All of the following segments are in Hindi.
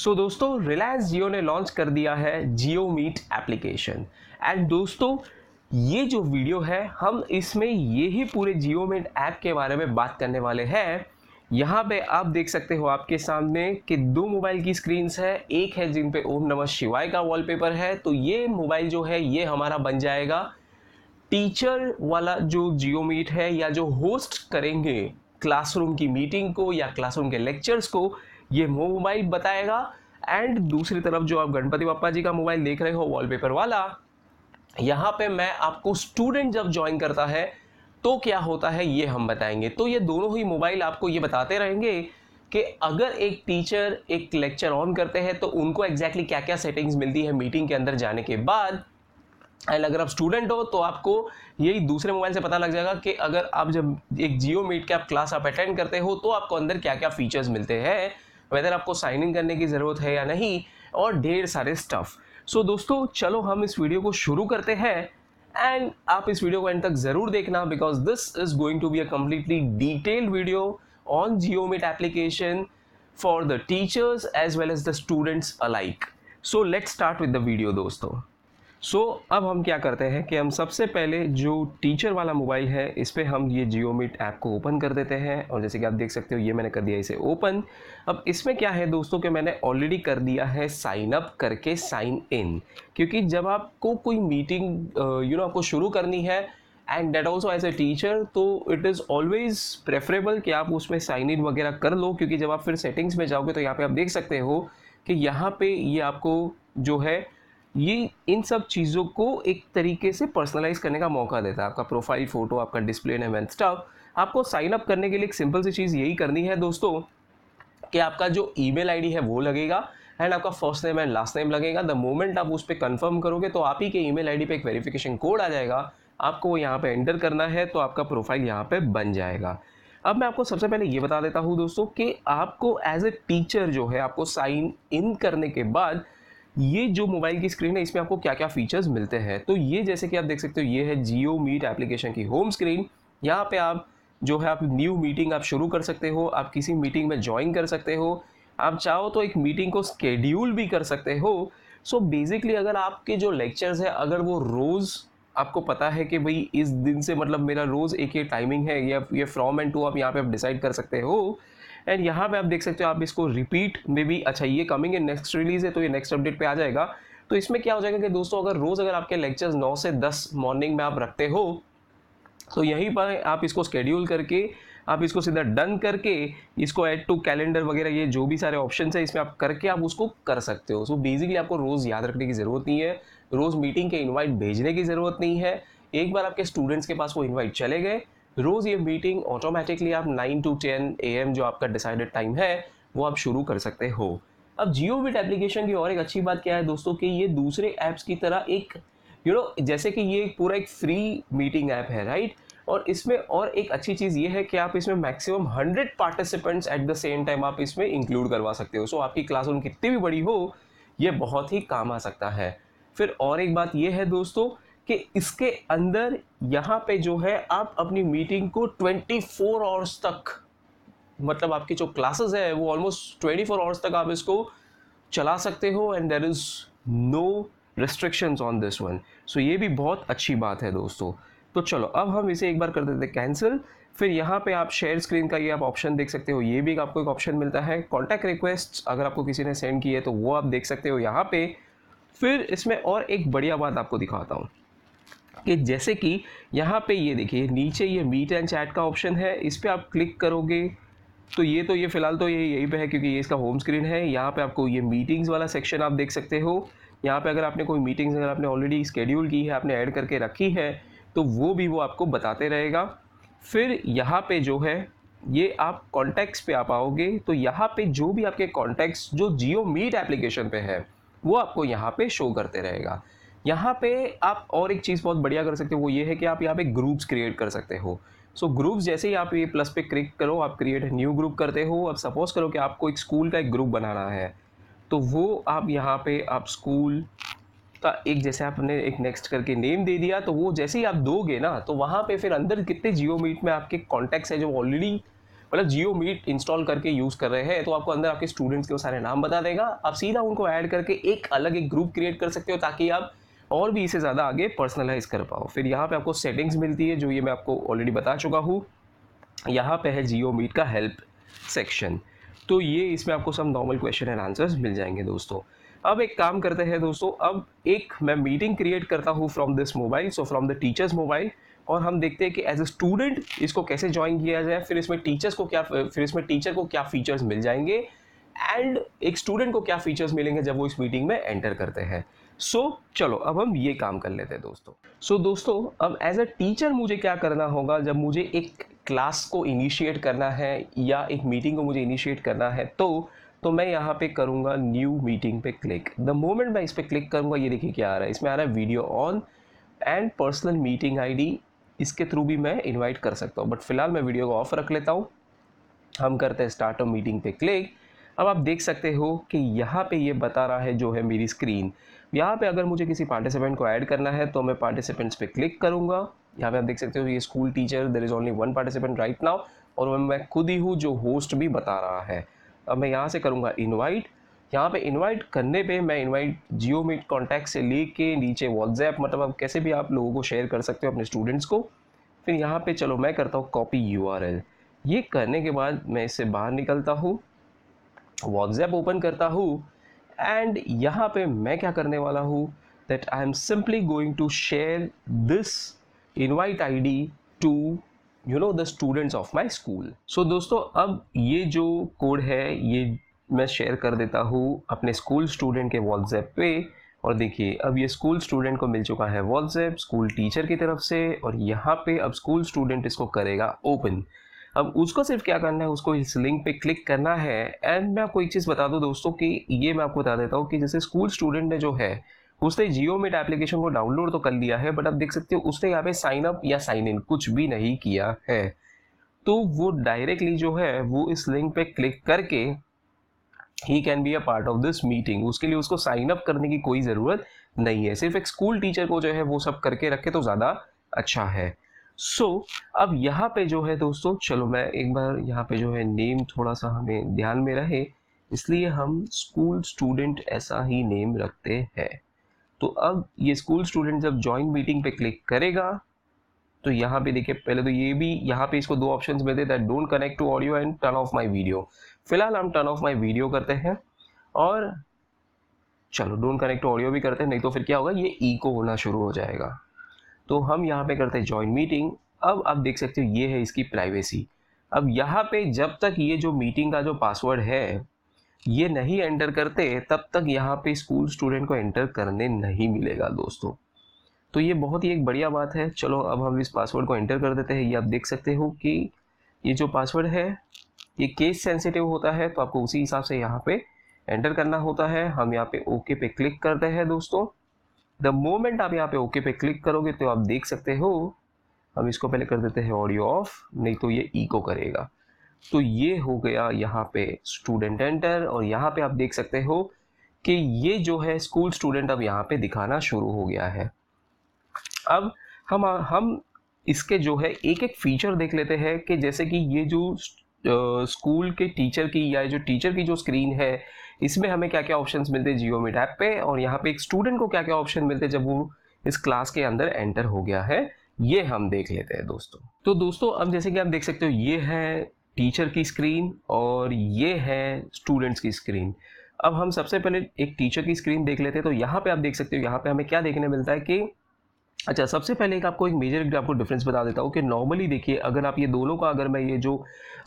सो दोस्तों रिलायंस जियो ने लॉन्च कर दिया है जियो मीट एप्लीकेशन एंड दोस्तों ये जो वीडियो है हम इसमें ये ही पूरे जियो मीट ऐप के बारे में बात करने वाले हैं यहाँ पे आप देख सकते हो आपके सामने कि दो मोबाइल की स्क्रीन्स है एक है जिन पे ओम नमः शिवाय का वॉलपेपर है तो ये मोबाइल जो है ये हमारा बन जाएगा टीचर वाला जो जियो मीट है या जो होस्ट करेंगे क्लासरूम की मीटिंग को या क्लासरूम के लेक्चर्स को ये मोबाइल बताएगा एंड दूसरी तरफ जो आप गणपति बापा जी का मोबाइल देख रहे हो वॉलपेपर वाला यहाँ पे मैं आपको स्टूडेंट जब ज्वाइन करता है तो क्या होता है ये हम बताएंगे तो ये दोनों ही मोबाइल आपको ये बताते रहेंगे कि अगर एक टीचर एक लेक्चर ऑन करते हैं तो उनको एग्जैक्टली exactly क्या क्या सेटिंग्स मिलती है मीटिंग के अंदर जाने के बाद एंड अगर आप स्टूडेंट हो तो आपको यही दूसरे मोबाइल से पता लग जाएगा कि अगर आप जब एक जियो मीट के आप क्लास आप अटेंड करते हो तो आपको अंदर क्या क्या फीचर्स मिलते हैं वेदर आपको साइन इन करने की ज़रूरत है या नहीं और ढेर सारे स्टफ़ सो so, दोस्तों चलो हम इस वीडियो को शुरू करते हैं एंड आप इस वीडियो को एंड तक ज़रूर देखना because this is going to be a completely detailed video on Geomet application for the teachers as well as the students alike so let's start with the video दोस्तों सो so, अब हम क्या करते हैं कि हम सबसे पहले जो टीचर वाला मोबाइल है इस पर हम ये जियो मीट ऐप को ओपन कर देते हैं और जैसे कि आप देख सकते हो ये मैंने कर दिया इसे ओपन अब इसमें क्या है दोस्तों कि मैंने ऑलरेडी कर दिया है साइन अप करके साइन इन क्योंकि जब आपको कोई मीटिंग यू नो आपको शुरू करनी है end date also as a teacher तो इट इज़ ऑलवेज़ प्रेफरेबल कि आप उसमें साइन इन वगैरह कर लो क्योंकि जब आप फिर सेटिंग्स में जाओगे तो यहाँ पर आप देख सकते हो कि यहाँ पर ये आपको जो है ये इन सब चीज़ों को एक तरीके से पर्सनलाइज करने का मौका देता है आपका प्रोफाइल फ़ोटो आपका डिस्प्ले एंड एवं स्टाफ आपको साइन अप करने के लिए एक सिंपल सी चीज़ यही करनी है दोस्तों कि आपका जो ई मेल है वो लगेगा एंड आपका first name and last name लगेगा द मोमेंट आप उस पर कन्फर्म करोगे तो आप ही के ईमेल आईडी पे एक वेरीफिकेशन कोड आ जाएगा आपको वो यहाँ पर एंटर करना है तो आपका प्रोफाइल यहाँ पर बन जाएगा अब मैं आपको सबसे पहले ये बता देता हूँ दोस्तों कि आपको एज ए टीचर जो है आपको साइन इन करने के बाद ये जो मोबाइल की स्क्रीन है इसमें आपको क्या क्या फीचर्स मिलते हैं तो ये जैसे कि आप देख सकते हो ये है जियो मीट एप्लीकेशन की होम स्क्रीन यहाँ पे आप जो है आप न्यू मीटिंग आप शुरू कर सकते हो आप किसी मीटिंग में ज्वाइन कर सकते हो आप चाहो तो एक मीटिंग को स्केड्यूल भी कर सकते हो सो so बेसिकली अगर आपके जो लेक्चर्स है अगर वो रोज़ आपको पता है कि भाई इस दिन से मतलब मेरा रोज़ एक ये टाइमिंग है या ये फ्रॉम एंड टू आप यहाँ पे आप डिसाइड कर सकते हो एंड यहाँ पे आप देख सकते हो आप इसको रिपीट में भी अच्छा ये कमिंग है नेक्स्ट रिलीज है तो ये नेक्स्ट अपडेट पे आ जाएगा तो इसमें क्या हो जाएगा कि दोस्तों अगर रोज़ अगर आपके लेक्चर्स नौ से दस मॉर्निंग में आप रखते हो तो यहीं पर आप इसको स्केड्यूल करके आप इसको सीधा डन करके इसको ऐड टू कैलेंडर वगैरह ये जो भी सारे ऑप्शन है इसमें आप करके आप उसको कर सकते हो सो बेसिकली आपको रोज़ याद रखने की ज़रूरत नहीं है रोज़ मीटिंग के इन्वाइट भेजने की ज़रूरत नहीं है एक बार आपके स्टूडेंट्स के पास वो इन्वाइट चले गए रोज़ ये मीटिंग ऑटोमेटिकली आप 9 टू 10 एम जो आपका डिसाइडेड टाइम है वो आप शुरू कर सकते हो अब जियो बिट एप्लीकेशन की और एक अच्छी बात क्या है दोस्तों कि ये दूसरे ऐप्स की तरह एक यू you नो know, जैसे कि ये पूरा एक फ्री मीटिंग ऐप है राइट और इसमें और एक अच्छी चीज़ ये है कि आप इसमें maximum hundred participants at the same time आप इसमें इंक्लूड करवा सकते हो सो so, आपकी क्लास रूम कितनी भी बड़ी हो ये बहुत ही काम आ सकता है फिर और एक बात ये है दोस्तों कि इसके अंदर यहाँ पे जो है आप अपनी मीटिंग को 24 फोर आवर्स तक मतलब आपकी जो क्लासेस है वो ऑलमोस्ट 24 फोर आवर्स तक आप इसको चला सकते हो and there is no restrictions on this one so ये भी बहुत अच्छी बात है दोस्तों तो चलो अब हम इसे एक बार कर देते हैं कैंसिल फिर यहाँ पे आप शेयर स्क्रीन का ये आप ऑप्शन देख सकते हो ये भी आपको एक ऑप्शन मिलता है कॉन्टैक्ट रिक्वेस्ट अगर आपको किसी ने सेंड की है तो वो आप देख सकते हो यहाँ पे फिर इसमें और एक बढ़िया बात आपको दिखाता हूँ कि जैसे कि यहाँ पे ये देखिए नीचे ये मीट एंड चैट का ऑप्शन है इस पर आप क्लिक करोगे तो ये तो ये फ़िलहाल तो ये यही पे है क्योंकि ये इसका होम स्क्रीन है यहाँ पे आपको ये मीटिंग्स वाला सेक्शन आप देख सकते हो यहाँ पे अगर आपने कोई मीटिंग्स अगर आपने ऑलरेडी स्केड्यूल की है आपने ऐड करके रखी है तो वो भी वो आपको बताते रहेगा फिर यहाँ पे जो है ये आप कॉन्टैक्ट्स पे आप आओगे तो यहाँ पे जो भी आपके कॉन्टैक्ट्स जो जियो मीट एप्लीकेशन पे है वो आपको यहाँ पे शो करते रहेगा यहाँ पे आप और एक चीज़ बहुत बढ़िया कर सकते हो वो ये है कि आप यहाँ पे ग्रुप्स क्रिएट कर सकते हो सो so, ग्रुप्स जैसे ही आप ये प्लस पे क्लिक करो आप क्रिएट न्यू ग्रुप करते हो अब सपोज़ करो कि आपको एक स्कूल का एक ग्रुप बनाना है तो वो आप यहाँ पे आप स्कूल का एक जैसे आपने एक नेक्स्ट करके नेम दे दिया तो वो जैसे ही आप दोगे ना तो वहाँ पे फिर अंदर कितने जियो मीट में आपके कॉन्टैक्ट्स हैं जो ऑलरेडी मतलब जियो मीट इंस्टॉल करके यूज़ कर रहे हैं तो आपको अंदर आपके स्टूडेंट्स के वो सारे नाम बता देगा आप सीधा उनको ऐड करके एक अलग एक ग्रुप क्रिएट कर सकते हो ताकि आप और भी इसे ज़्यादा आगे पर्सनलाइज कर पाओ फिर यहाँ पे आपको सेटिंग्स मिलती है जो ये मैं आपको ऑलरेडी बता चुका हूँ यहाँ पे है जियो मीट का हेल्प सेक्शन तो ये इसमें आपको सब नॉर्मल क्वेश्चन एंड आंसर्स मिल जाएंगे दोस्तों अब एक काम करते हैं दोस्तों अब एक मैं मीटिंग क्रिएट करता हूँ from this mobile so from the teacher's mobile और हम देखते हैं कि एज ए स्टूडेंट इसको कैसे ज्वाइन किया जाए फिर इसमें टीचर्स को क्या फिर इसमें टीचर को क्या फीचर्स मिल जाएंगे एंड एक स्टूडेंट को क्या फीचर्स मिलेंगे जब वो इस मीटिंग में एंटर करते हैं सो so, चलो अब हम ये काम कर लेते हैं दोस्तों सो so, दोस्तों अब एज अ टीचर मुझे क्या करना होगा जब मुझे एक क्लास को इनिशिएट करना है या एक मीटिंग को मुझे इनिशिएट करना है तो तो मैं यहाँ पे करूँगा न्यू मीटिंग पे क्लिक द मोमेंट मैं इस पर क्लिक करूँगा ये देखिए क्या आ रहा है इसमें आ रहा है video on and personal meeting ID इसके थ्रू भी मैं इन्वाइट कर सकता हूँ बट फिलहाल मैं वीडियो को ऑफ रख लेता हूँ हम करते हैं स्टार्ट मीटिंग पे क्लिक अब आप देख सकते हो कि यहाँ पे ये बता रहा है जो है मेरी स्क्रीन यहाँ पे अगर मुझे किसी पार्टिसिपेंट को ऐड करना है तो मैं पार्टिसिपेंट्स पे क्लिक करूँगा यहाँ पे आप देख सकते हो ये school teacher there is only one participant right now और मैं खुद ही हूँ जो होस्ट भी बता रहा है अब मैं यहाँ से करूँगा इन्वाइट यहाँ पे इनवाइट करने पे मैं इनवाइट जियो मीट कॉन्टैक्ट से लेके नीचे व्हाट्सएप मतलब आप कैसे भी आप लोगों को शेयर कर सकते हो अपने स्टूडेंट्स को फिर यहाँ पे चलो मैं करता हूँ कॉपी यू ये करने के बाद मैं इससे बाहर निकलता हूँ व्हाट्सएप ओपन करता हूँ एंड यहाँ पे मैं क्या करने वाला हूँ that I am simply going to share this invite ID to you know the students of my school so दोस्तों अब ये जो कोड है ये मैं शेयर कर देता हूँ अपने स्कूल स्टूडेंट के व्हाट्सएप पे और देखिए अब ये स्कूल स्टूडेंट को मिल चुका है व्हाट्सएप स्कूल टीचर की तरफ से और यहाँ पे अब स्कूल स्टूडेंट इसको करेगा ओपन अब उसको सिर्फ क्या करना है उसको इस लिंक पे क्लिक करना है एंड मैं आपको एक चीज़ बता दूँ दोस्तों कि ये मैं आपको बता देता हूँ कि जैसे स्कूल स्टूडेंट ने जो है उसने जियो मेट एप्लीकेशन को डाउनलोड तो कर लिया है बट आप देख सकते हो उसने यहाँ पे साइन अप या साइन इन कुछ भी नहीं किया है तो वो डायरेक्टली जो है वो इस लिंक पे क्लिक करके ही can be a part of this meeting उसके लिए उसको साइन अप करने की कोई ज़रूरत नहीं है सिर्फ एक स्कूल टीचर को जो है वो सब करके रखे तो ज़्यादा अच्छा है सो so, अब यहाँ पे जो है दोस्तों चलो मैं एक बार यहाँ पे जो है नेम थोड़ा सा हमें ध्यान में रहे इसलिए हम स्कूल स्टूडेंट ऐसा ही नेम रखते हैं तो अब ये स्कूल स्टूडेंट जब ज्वाइन मीटिंग पे क्लिक करेगा तो यहाँ पे देखिए पहले तो ये भी यहाँ पे इसको दो ऑप्शन मिलते that don't connect to audio and turn off my video फिलहाल हम टर्न ऑफ माई वीडियो करते हैं और चलो डोंट कनेक्ट टू ऑडियो भी करते हैं नहीं तो फिर क्या होगा ये ईको होना शुरू हो जाएगा तो हम यहाँ पे करते हैं जॉइन मीटिंग अब आप देख सकते हो ये है इसकी प्राइवेसी अब यहाँ पे जब तक ये जो मीटिंग का जो पासवर्ड है ये नहीं एंटर करते तब तक यहाँ पे स्कूल स्टूडेंट को एंटर करने नहीं मिलेगा दोस्तों तो ये बहुत ही एक बढ़िया बात है चलो अब हम इस पासवर्ड को एंटर कर देते हैं ये आप देख सकते हो कि ये जो पासवर्ड है ये केस सेंसिटिव होता है तो आपको उसी हिसाब से यहाँ पे एंटर करना होता है हम यहाँ पे ओके पे क्लिक करते हैं दोस्तों द मोमेंट आप यहाँ पे ओके पे क्लिक करोगे तो आप देख सकते हो हम इसको पहले कर देते हैं ऑडियो ऑफ नहीं तो ये इको करेगा तो ये हो गया यहाँ पे स्टूडेंट एंटर और यहाँ पे आप देख सकते हो कि ये जो है स्कूल स्टूडेंट अब यहाँ पे दिखाना शुरू हो गया है अब हम हम इसके जो है एक एक फीचर देख लेते हैं कि जैसे कि ये जो स्कूल के टीचर की या जो टीचर की जो स्क्रीन है इसमें हमें क्या क्या ऑप्शंस मिलते हैं मीट ऐप पे और यहाँ पे एक स्टूडेंट को क्या क्या ऑप्शन मिलते हैं जब वो इस क्लास के अंदर एंटर हो गया है ये हम देख लेते हैं दोस्तों तो दोस्तों अब जैसे कि आप देख सकते हो ये है टीचर की स्क्रीन और ये है स्टूडेंट्स की स्क्रीन अब हम सबसे पहले एक टीचर की स्क्रीन देख लेते हैं तो यहाँ पे आप देख सकते हो यहाँ पे हमें क्या देखने मिलता है कि अच्छा सबसे पहले एक आपको एक मेजर आपको डिफरेंस बता देता हूँ कि नॉर्मली देखिए अगर आप ये दोनों का अगर मैं ये जो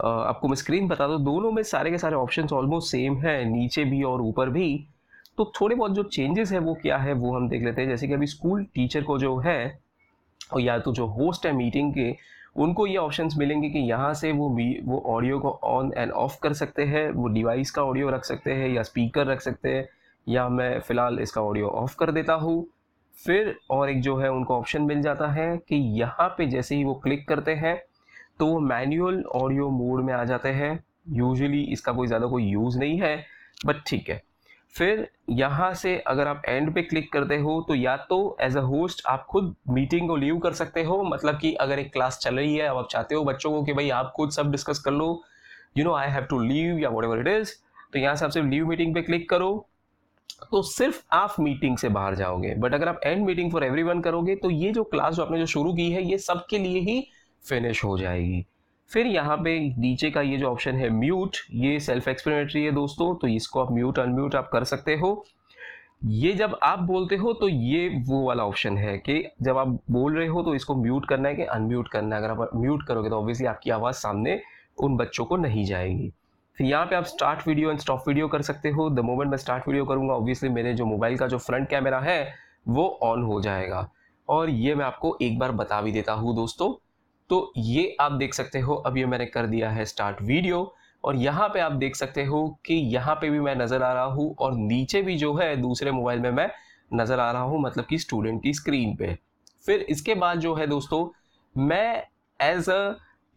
आपको मैं स्क्रीन बता दूँ दोनों में सारे के सारे ऑप्शन ऑलमोस्ट सेम है नीचे भी और ऊपर भी तो थोड़े बहुत जो चेंजेस है वो क्या है वो हम देख लेते हैं जैसे कि अभी स्कूल टीचर को जो है और या तो जो होस्ट है मीटिंग के उनको ये ऑप्शंस मिलेंगे कि यहाँ से वो वो ऑडियो को ऑन एंड ऑफ कर सकते हैं वो डिवाइस का ऑडियो रख सकते हैं या स्पीकर रख सकते हैं या मैं फ़िलहाल इसका ऑडियो ऑफ कर देता हूँ फिर और एक जो है उनको ऑप्शन मिल जाता है कि यहाँ पे जैसे ही वो क्लिक करते हैं तो वो मैनुअल ऑडियो मोड में आ जाते हैं यूजुअली इसका कोई ज़्यादा कोई यूज़ नहीं है बट ठीक है फिर यहाँ से अगर आप एंड पे क्लिक करते हो तो या तो एज अ होस्ट आप खुद मीटिंग को लीव कर सकते हो मतलब कि अगर एक क्लास चल रही है अब आप चाहते हो बच्चों को कि भाई आप खुद सब डिस्कस कर लो you know I have to leave या वट इट इज़ तो यहाँ से आप सिर्फ लीव मीटिंग पे क्लिक करो तो सिर्फ आप मीटिंग से बाहर जाओगे बट अगर आप एंड मीटिंग फॉर एवरी करोगे तो ये जो क्लास जो आपने जो शुरू की है ये सबके लिए ही फिनिश हो जाएगी फिर यहाँ पे नीचे का ये जो ऑप्शन है म्यूट ये सेल्फ एक्सप्लेनेटरी है दोस्तों तो इसको आप म्यूट अनम्यूट आप कर सकते हो ये जब आप बोलते हो तो ये वो वाला ऑप्शन है कि जब आप बोल रहे हो तो इसको म्यूट करना है कि अनम्यूट करना है अगर आप म्यूट करोगे तो ऑब्वियसली आपकी आवाज़ सामने उन बच्चों को नहीं जाएगी तो यहाँ पे आप start video and stop video कर सकते हो द मोमेंट मैं स्टार्ट वीडियो करूँगा ऑब्वियसली मेरे जो मोबाइल का जो फ्रंट कैमरा है वो ऑन हो जाएगा और ये मैं आपको एक बार बता भी देता हूँ दोस्तों तो ये आप देख सकते हो अब ये मैंने कर दिया है स्टार्ट वीडियो और यहाँ पे आप देख सकते हो कि यहाँ पे भी मैं नज़र आ रहा हूँ और नीचे भी जो है दूसरे मोबाइल में मैं नज़र आ रहा हूँ मतलब कि स्टूडेंट की स्क्रीन पे फिर इसके बाद जो है दोस्तों मैं as a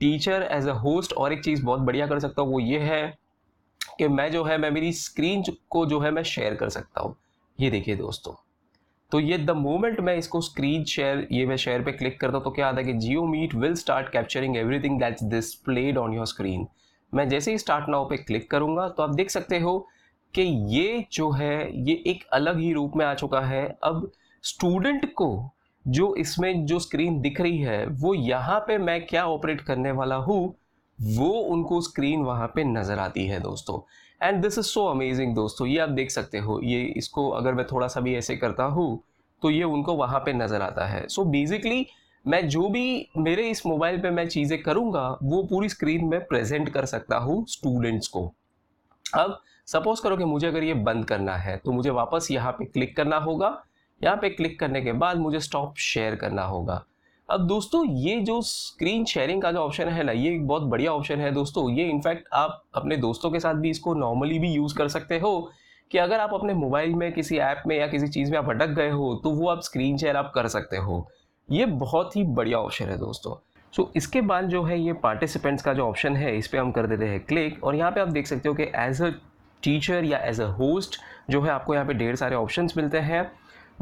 teacher as a host और एक चीज़ बहुत बढ़िया कर सकता हूँ वो ये है कि मैं जो है मैं मेरी स्क्रीन को जो है मैं शेयर कर सकता हूँ ये देखिए दोस्तों तो ये द मोमेंट मैं इसको स्क्रीन शेयर ये मैं शेयर पे क्लिक करता हूँ तो क्या आता है कि Jio meet will start capturing everything that's displayed on your screen मैं जैसे ही स्टार्ट नाउ पे क्लिक करूंगा तो आप देख सकते हो कि ये जो है ये एक अलग ही रूप में आ चुका है अब स्टूडेंट को जो इसमें जो स्क्रीन दिख रही है वो यहाँ पे मैं क्या ऑपरेट करने वाला हूँ वो उनको स्क्रीन वहाँ पे नज़र आती है दोस्तों and this is so amazing दोस्तों ये आप देख सकते हो ये इसको अगर मैं थोड़ा सा भी ऐसे करता हूँ तो ये उनको वहाँ पे नज़र आता है सो so बेसिकली मैं जो भी मेरे इस मोबाइल पे मैं चीज़ें करूँगा वो पूरी स्क्रीन में प्रेजेंट कर सकता हूँ स्टूडेंट्स को अब सपोज़ करो कि मुझे अगर ये बंद करना है तो मुझे वापस यहाँ पे क्लिक करना होगा यहाँ पे क्लिक करने के बाद मुझे स्टॉप शेयर करना होगा अब दोस्तों ये जो स्क्रीन शेयरिंग का जो ऑप्शन है ना ये एक बहुत बढ़िया ऑप्शन है दोस्तों ये इनफैक्ट आप अपने दोस्तों के साथ भी इसको नॉर्मली भी यूज़ कर सकते हो कि अगर आप अपने मोबाइल में किसी ऐप में या किसी चीज़ में आप अटक गए हो तो वो आप स्क्रीन शेयर आप कर सकते हो ये बहुत ही बढ़िया ऑप्शन है दोस्तों सो so, इसके बाद जो है ये पार्टिसिपेंट्स का जो ऑप्शन है इस पर हम कर देते हैं क्लिक और यहाँ पे आप देख सकते हो कि एज अ टीचर या एज अ होस्ट जो है आपको यहाँ पे ढेर सारे ऑप्शंस मिलते हैं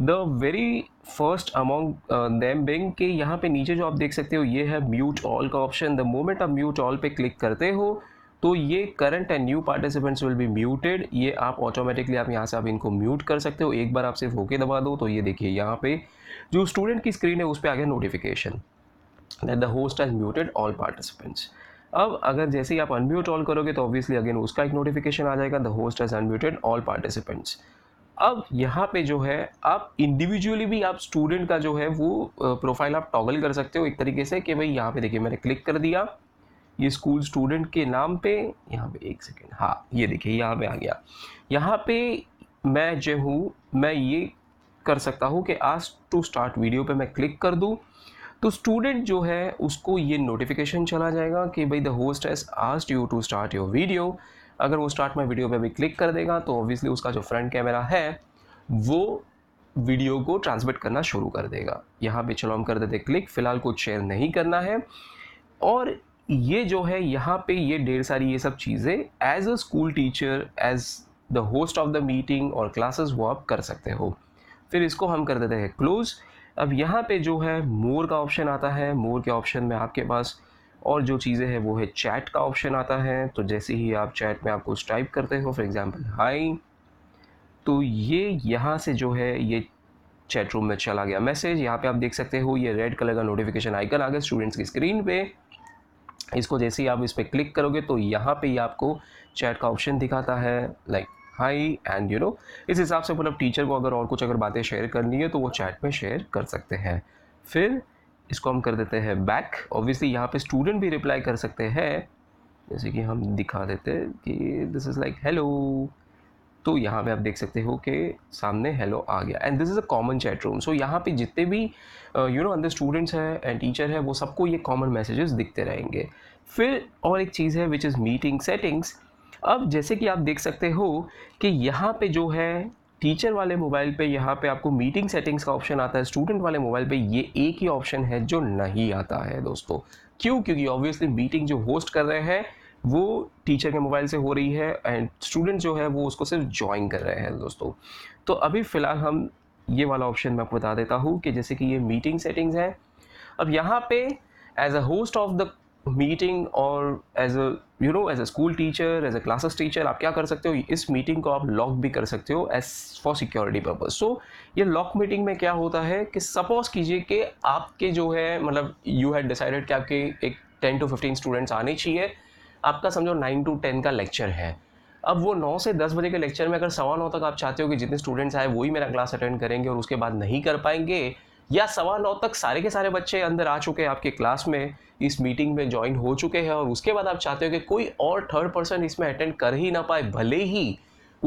the very first among them being के यहाँ पे नीचे जो आप देख सकते हो ये है म्यूट ऑल का ऑप्शन द मोमेंट आप म्यूट ऑल पे क्लिक करते हो तो ये current and new participants will be muted ये आप ऑटोमेटिकली आप यहाँ से आप इनको म्यूट कर सकते हो एक बार आप सिर्फ होके दबा दो तो ये देखिए यहाँ पे जो स्टूडेंट की स्क्रीन है उस पर आ गया notification that the host has muted all participants अब अगर जैसे ही आप अनम्यूट ऑल करोगे तो ऑब्वियसली अगेन उसका एक नोटिफिकेशन आ जाएगा the host has unmuted all participants अब यहाँ पे जो है आप इंडिविजुअली भी आप स्टूडेंट का जो है वो प्रोफाइल आप टॉगल कर सकते हो एक तरीके से कि भाई यहाँ पे देखिए मैंने क्लिक कर दिया ये स्कूल स्टूडेंट के नाम पे यहाँ पे एक सेकेंड हाँ ये देखिए यहाँ पे आ गया यहाँ पे मैं जो हूँ मैं ये कर सकता हूँ कि आज टू स्टार्ट वीडियो पे मैं क्लिक कर दूँ तो स्टूडेंट जो है उसको ये नोटिफिकेशन चला जाएगा कि भाई the host has asked you to start your video अगर वो स्टार्ट में वीडियो पे भी क्लिक कर देगा तो ऑब्वियसली उसका जो फ्रंट कैमरा है वो वीडियो को ट्रांसमिट करना शुरू कर देगा यहाँ पे चलो हम कर देते क्लिक फ़िलहाल कुछ शेयर नहीं करना है और ये जो है यहाँ पे ये ढेर सारी ये सब चीज़ें as a school teacher as the host of the meeting और क्लासेस वो आप कर सकते हो फिर इसको हम कर देते हैं क्लोज़ अब यहाँ पे जो है मोर का ऑप्शन आता है मोर के ऑप्शन में आपके पास और जो चीज़ें हैं वो है चैट का ऑप्शन आता है तो जैसे ही आप चैट में आपको टाइप करते हो फॉर एग्ज़ाम्पल हाई तो ये यहाँ से जो है ये चैट रूम में चला गया मैसेज यहाँ पे आप देख सकते हो ये रेड कलर का नोटिफिकेशन आइकन आ गया स्टूडेंट्स की स्क्रीन पे इसको जैसे ही आप इस पर क्लिक करोगे तो यहाँ पे ही आपको चैट का ऑप्शन दिखाता है like hi and you know इस हिसाब से मतलब टीचर को अगर और कुछ अगर बातें शेयर करनी है तो वो चैट में शेयर कर सकते हैं फिर इसको हम कर देते हैं बैक ऑब्वियसली यहाँ पे स्टूडेंट भी रिप्लाई कर सकते हैं जैसे कि हम दिखा देते हैं कि दिस इज़ लाइक हेलो तो यहाँ पे आप देख सकते हो कि सामने हेलो आ गया and this is a common chat room so यहाँ पे जितने भी यू uh, नो अंदर स्टूडेंट्स हैं एंड टीचर है वो सबको ये कॉमन मैसेजेस दिखते रहेंगे फिर और एक चीज़ है विच इज़ मीटिंग सेटिंग्स अब जैसे कि आप देख सकते हो कि यहाँ पे जो है टीचर वाले मोबाइल पे यहाँ पे आपको मीटिंग सेटिंग्स का ऑप्शन आता है स्टूडेंट वाले मोबाइल पे ये एक ही ऑप्शन है जो नहीं आता है दोस्तों क्यों क्योंकि ऑब्वियसली मीटिंग जो होस्ट कर रहे हैं वो टीचर के मोबाइल से हो रही है एंड स्टूडेंट जो है वो उसको सिर्फ ज्वाइन कर रहे हैं दोस्तों तो अभी फ़िलहाल हम ये वाला ऑप्शन मैं आपको बता देता हूँ कि जैसे कि ये मीटिंग सेटिंग्स है अब यहाँ पे as a host of the meeting और as a you know as a school teacher as a classes teacher आप क्या कर सकते हो इस मीटिंग को आप लॉक भी कर सकते हो as for security purpose so ये लॉक मीटिंग में क्या होता है कि सपोज कीजिए कि आपके जो है मतलब यू हैड डिसाइडेड कि आपके एक टेन टू फिफ्टीन स्टूडेंट्स आने चाहिए आपका समझो नाइन टू टेन का लेक्चर है अब वो नौ से दस बजे के लेक्चर में अगर सवा नौ तक आप चाहते हो कि जितने स्टूडेंट्स आए वही मेरा क्लास अटेंड करेंगे और उसके बाद नहीं कर पाएंगे या सवा नौ तक सारे के सारे बच्चे अंदर आ चुके हैं आपके क्लास में इस मीटिंग में ज्वाइन हो चुके हैं और उसके बाद आप चाहते हो कि कोई और थर्ड पर्सन इसमें अटेंड कर ही ना पाए भले ही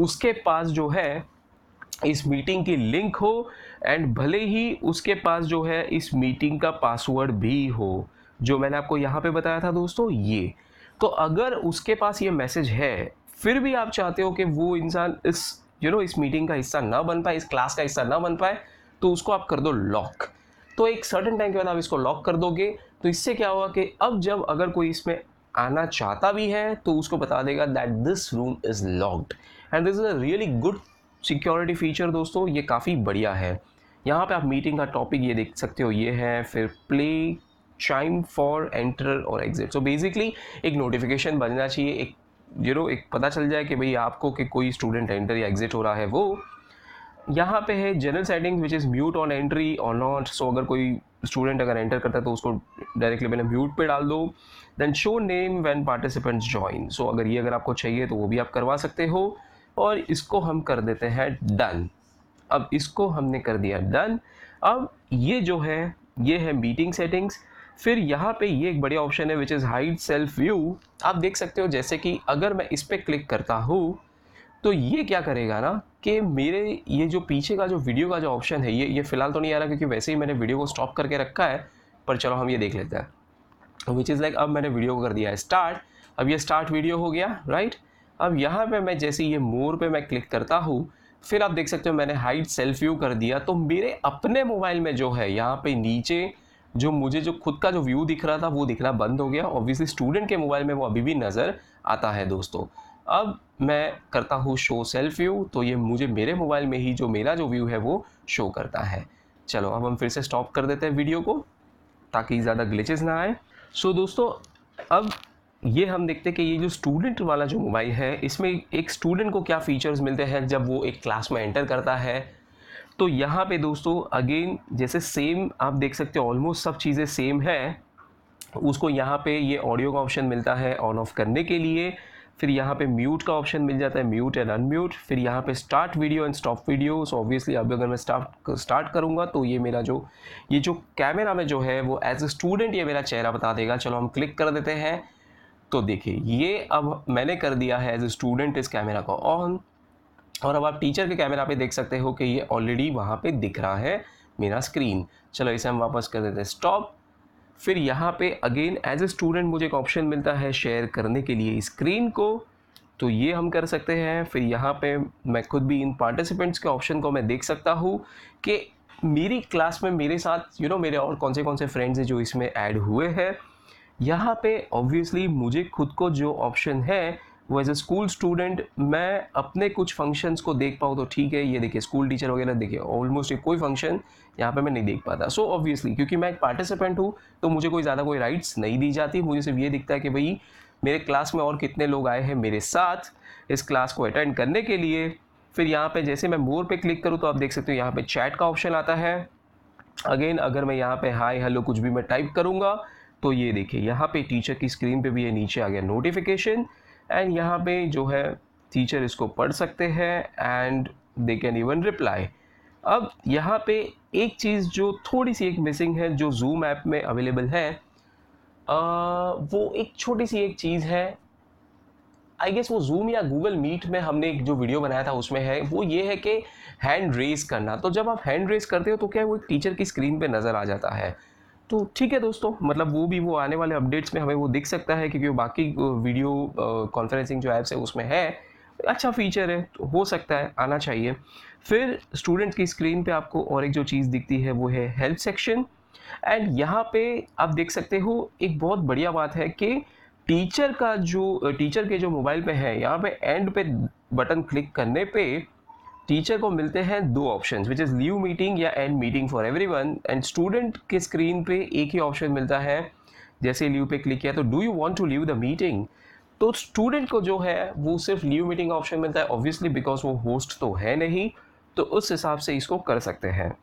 उसके पास जो है इस मीटिंग की लिंक हो एंड भले ही उसके पास जो है इस मीटिंग का पासवर्ड भी हो जो मैंने आपको यहाँ पे बताया था दोस्तों ये तो अगर उसके पास ये मैसेज है फिर भी आप चाहते हो कि वो इंसान इस यू you नो know, इस मीटिंग का हिस्सा ना बन पाए इस क्लास का हिस्सा ना बन पाए तो उसको आप कर दो लॉक तो एक सर्टन टाइम के बाद आप इसको लॉक कर दोगे तो इससे क्या हुआ कि अब जब अगर कोई इसमें आना चाहता भी है तो उसको बता देगा that this room is locked and this is a really good security feature दोस्तों ये काफ़ी बढ़िया है यहाँ पे आप मीटिंग का टॉपिक ये देख सकते हो ये है फिर प्ले चाइम फॉर एंटर और एग्जिट सो बेसिकली एक नोटिफिकेशन बनना चाहिए एक यू नो एक पता चल जाए कि भाई आपको कि कोई स्टूडेंट एंटर या एग्जिट हो रहा है वो यहाँ पे है general settings which is mute on entry और नॉट सो अगर कोई स्टूडेंट अगर एंटर करता है तो उसको डायरेक्टली मैंने म्यूट पे डाल दो then show name when participants join so अगर ये अगर आपको चाहिए तो वो भी आप करवा सकते हो और इसको हम कर देते हैं डन अब इसको हमने कर दिया डन अब ये जो है ये है मीटिंग सेटिंग्स फिर यहाँ पे ये एक बढ़िया ऑप्शन है which is hide self view आप देख सकते हो जैसे कि अगर मैं इस पर क्लिक करता हूँ तो ये क्या करेगा ना कि मेरे ये जो पीछे का जो वीडियो का जो ऑप्शन है ये ये फ़िलहाल तो नहीं आ रहा क्योंकि वैसे ही मैंने वीडियो को स्टॉप करके रखा है पर चलो हम ये देख लेते हैं विच इज़ लाइक अब मैंने वीडियो को कर दिया है स्टार्ट अब ये स्टार्ट वीडियो हो गया राइट अब यहाँ पे मैं जैसे ये मोर पे मैं क्लिक करता हूँ फिर आप देख सकते हो मैंने हाइट सेल्फ व्यू कर दिया तो मेरे अपने मोबाइल में जो है यहाँ पे नीचे जो मुझे जो खुद का जो व्यू दिख रहा था वो दिखना बंद हो गया ऑब्वियसली स्टूडेंट के मोबाइल में वो अभी भी नज़र आता है दोस्तों अब मैं करता हूँ शो सेल्फ व्यू तो ये मुझे मेरे मोबाइल में ही जो मेरा जो व्यू है वो शो करता है चलो अब हम फिर से स्टॉप कर देते हैं वीडियो को ताकि ज़्यादा ग्लिचेस ना आए सो दोस्तों अब ये हम देखते हैं कि ये जो स्टूडेंट वाला जो मोबाइल है इसमें एक स्टूडेंट को क्या फीचर्स मिलते हैं जब वो एक क्लास में एंटर करता है तो यहाँ पे दोस्तों अगेन जैसे सेम आप देख सकते हो ऑलमोस्ट सब चीज़ें सेम है उसको यहाँ पे ये ऑडियो का ऑप्शन मिलता है ऑन ऑफ करने के लिए फिर यहाँ पे म्यूट का ऑप्शन मिल जाता है म्यूट एंड अनम्यूट फिर यहाँ पे start video and stop video so obviously अभी अगर मैं स्टार्ट स्टार्ट करूँगा तो ये मेरा जो ये जो कैमरा में जो है वो एज ए स्टूडेंट ये मेरा चेहरा बता देगा चलो हम क्लिक कर देते हैं तो देखिए ये अब मैंने कर दिया है एज ए स्टूडेंट इस कैमरा को ऑन और अब आप टीचर के कैमरा पे देख सकते हो कि ये ऑलरेडी वहाँ पे दिख रहा है मेरा स्क्रीन चलो इसे हम वापस कर देते हैं स्टॉप फिर यहाँ पे अगेन एज ए स्टूडेंट मुझे एक ऑप्शन मिलता है शेयर करने के लिए स्क्रीन को तो ये हम कर सकते हैं फिर यहाँ पे मैं खुद भी इन पार्टिसिपेंट्स के ऑप्शन को मैं देख सकता हूँ कि मेरी क्लास में मेरे साथ यू you नो know, मेरे और कौन से कौन से फ्रेंड्स हैं जो इसमें ऐड हुए हैं यहाँ पे ऑब्वियसली मुझे खुद को जो ऑप्शन है वो एज ए स्कूल स्टूडेंट मैं अपने कुछ फंक्शंस को देख पाऊँ तो ठीक है ये देखिए स्कूल टीचर वगैरह देखिए ऑलमोस्ट ये कोई फंक्शन यहाँ पे मैं नहीं देख पाता सो so, ऑब्वियसली क्योंकि मैं एक पार्टिसिपेंट हूँ तो मुझे कोई ज़्यादा कोई राइट्स नहीं दी जाती मुझे सिर्फ ये दिखता है कि भाई मेरे क्लास में और कितने लोग आए हैं मेरे साथ इस क्लास को अटेंड करने के लिए फिर यहाँ पे जैसे मैं मोर पे क्लिक करूँ तो आप देख सकते हो यहाँ पे चैट का ऑप्शन आता है अगेन अगर मैं यहाँ पे हाय हेलो कुछ भी मैं टाइप करूँगा तो ये देखिए यहाँ पे टीचर की स्क्रीन पे भी ये नीचे आ गया नोटिफिकेशन एंड यहाँ पे जो है टीचर इसको पढ़ सकते हैं and they can even reply अब यहाँ पे एक चीज़ जो थोड़ी सी एक मिसिंग है जो जूम ऐप में अवेलेबल है आ, वो एक छोटी सी एक चीज़ है आई गेस वो जूम या गूगल मीट में हमने एक जो वीडियो बनाया था उसमें है वो ये है कि हैंड रेज करना तो जब आप हैंड रेज करते हो तो क्या है वो एक टीचर की स्क्रीन पे नज़र आ जाता है तो ठीक है दोस्तों मतलब वो भी वो आने वाले अपडेट्स में हमें वो दिख सकता है क्योंकि वो बाकी वीडियो कॉन्फ्रेंसिंग जो ऐप्स है उसमें है अच्छा फीचर है तो हो सकता है आना चाहिए फिर स्टूडेंट की स्क्रीन पे आपको और एक जो चीज़ दिखती है वो है हेल्प सेक्शन एंड यहाँ पे आप देख सकते हो एक बहुत बढ़िया बात है कि टीचर का जो टीचर के जो मोबाइल पे है यहाँ पे एंड पे बटन क्लिक करने पर टीचर को मिलते हैं दो option which is leave meeting या end meeting for everyone and student के स्क्रीन पे एक ही ऑप्शन मिलता है जैसे लीव पे क्लिक किया तो do you want to leave the meeting तो स्टूडेंट को जो है वो सिर्फ लीव मीटिंग ऑप्शन मिलता है ऑब्वियसली बिकॉज वो होस्ट तो है नहीं तो उस हिसाब से इसको कर सकते हैं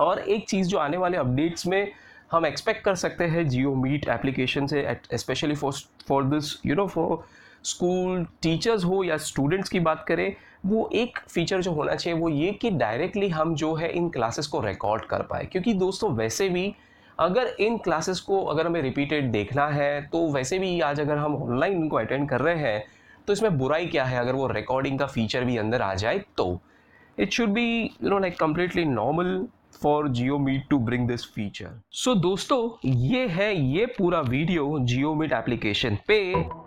और एक चीज़ जो आने वाले अपडेट्स में हम एक्सपेक्ट कर सकते हैं जियो मीट एप्लीकेशन से specially for for this you know for school teachers हो या स्टूडेंट्स की बात करें वो एक फीचर जो होना चाहिए वो ये कि डायरेक्टली हम जो है इन क्लासेस को रिकॉर्ड कर पाए क्योंकि दोस्तों वैसे भी अगर इन क्लासेस को अगर हमें रिपीटेड देखना है तो वैसे भी आज अगर हम ऑनलाइन इनको अटेंड कर रहे हैं तो इसमें बुराई क्या है अगर वो रिकॉर्डिंग का फीचर भी अंदर आ जाए तो it should be you know like completely normal for Jio meet to bring this feature so दोस्तों ये है ये पूरा वीडियो जियो मीट एप्लीकेशन पे